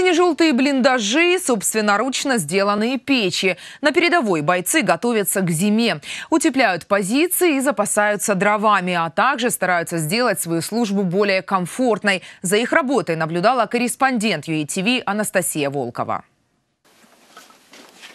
Сине-желтые блиндажи, собственноручно сделанные печи. На передовой бойцы готовятся к зиме, утепляют позиции и запасаются дровами, а также стараются сделать свою службу более комфортной. За их работой наблюдала корреспондент ЮИТВ Анастасия Волкова.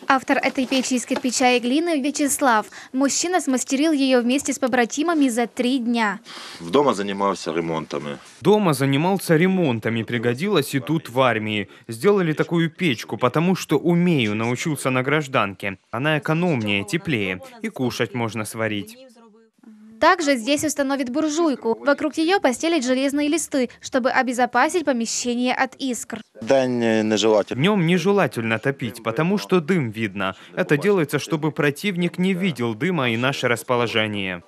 Автор этой печи из кирпича и глины Вячеслав. Мужчина смастерил ее вместе с побратимами за три дня. В Дома занимался ремонтами. Дома занимался ремонтами, пригодилось и тут в армии. Сделали такую печку, потому что умею, научился на гражданке. Она экономнее, теплее и кушать можно сварить. Также здесь установят буржуйку. Вокруг ее постелят железные листы, чтобы обезопасить помещение от искр. Э, Днем нежелательно топить, потому что дым видно. Это делается, чтобы противник не видел дыма и наше расположение.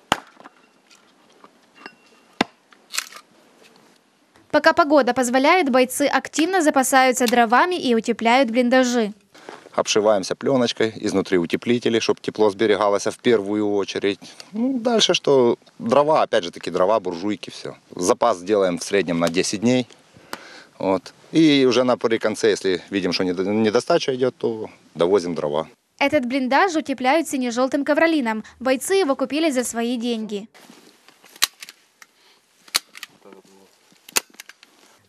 Пока погода позволяет, бойцы активно запасаются дровами и утепляют блиндажи обшиваемся пленочкой, изнутри утеплители, чтобы тепло сберегалось в первую очередь. Ну, дальше что? Дрова, опять же таки дрова, буржуйки, все. Запас делаем в среднем на 10 дней. Вот. И уже на паре конце, если видим, что недостача идет, то довозим дрова. Этот блиндаж утепляют сине-желтым ковролином. Бойцы его купили за свои деньги.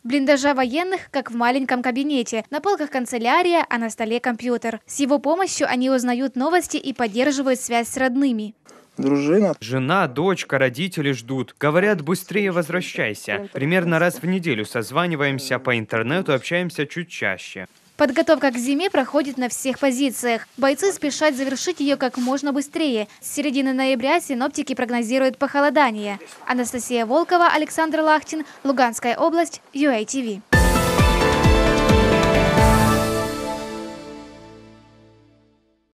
блиндажа военных, как в маленьком кабинете. На полках канцелярия, а на столе компьютер. С его помощью они узнают новости и поддерживают связь с родными. Дружина. Жена, дочка, родители ждут. Говорят, быстрее возвращайся. Примерно раз в неделю созваниваемся по интернету, общаемся чуть чаще. Подготовка к зиме проходит на всех позициях. Бойцы спешат завершить ее как можно быстрее. С середины ноября синоптики прогнозируют похолодание. Анастасия Волкова, Александр Лахтин, Луганская область, UATV.